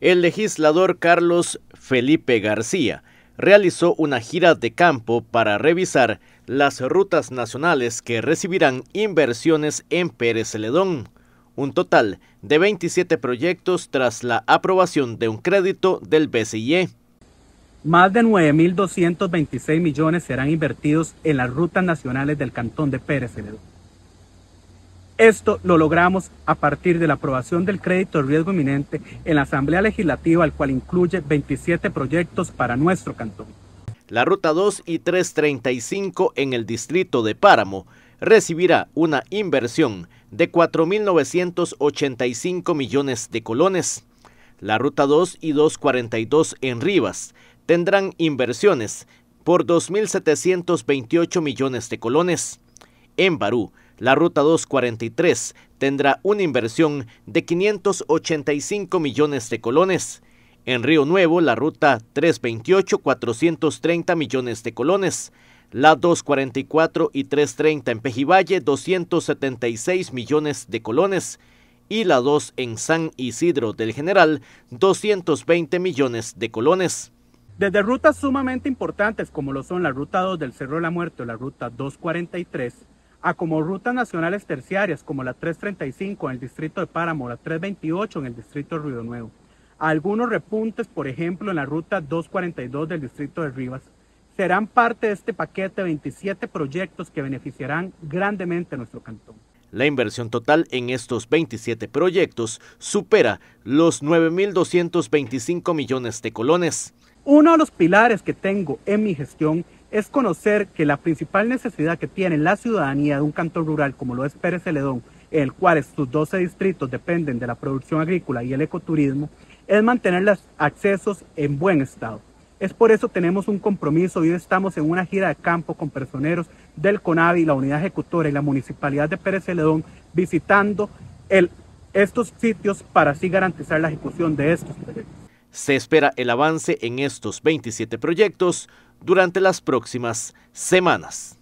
el legislador Carlos Felipe García realizó una gira de campo para revisar las rutas nacionales que recibirán inversiones en Pérez Celedón, un total de 27 proyectos tras la aprobación de un crédito del BCIE. Más de 9.226 millones serán invertidos en las rutas nacionales del Cantón de Pérez Celedón esto lo logramos a partir de la aprobación del crédito de riesgo inminente en la Asamblea Legislativa, el cual incluye 27 proyectos para nuestro cantón. La Ruta 2 y 335 en el distrito de Páramo recibirá una inversión de 4.985 millones de colones. La Ruta 2 y 242 en Rivas tendrán inversiones por 2.728 millones de colones. En Barú, la Ruta 243 tendrá una inversión de 585 millones de colones. En Río Nuevo, la Ruta 328, 430 millones de colones. La 244 y 330 en Pejivalle, 276 millones de colones. Y la 2 en San Isidro del General, 220 millones de colones. Desde rutas sumamente importantes como lo son la Ruta 2 del Cerro de la Muerte o la Ruta 243, a como rutas nacionales terciarias como la 335 en el distrito de Páramo, la 328 en el distrito de Río Nuevo. Algunos repuntes, por ejemplo, en la ruta 242 del distrito de Rivas, serán parte de este paquete de 27 proyectos que beneficiarán grandemente a nuestro cantón. La inversión total en estos 27 proyectos supera los 9.225 millones de colones. Uno de los pilares que tengo en mi gestión es conocer que la principal necesidad que tiene la ciudadanía de un cantón rural como lo es Pérez Celedón, en el cual sus 12 distritos dependen de la producción agrícola y el ecoturismo, es mantener los accesos en buen estado. Es por eso tenemos un compromiso. Hoy estamos en una gira de campo con personeros del CONAVI, la unidad ejecutora y la municipalidad de Pérez Celedón visitando estos sitios para así garantizar la ejecución de estos proyectos. Se espera el avance en estos 27 proyectos durante las próximas semanas.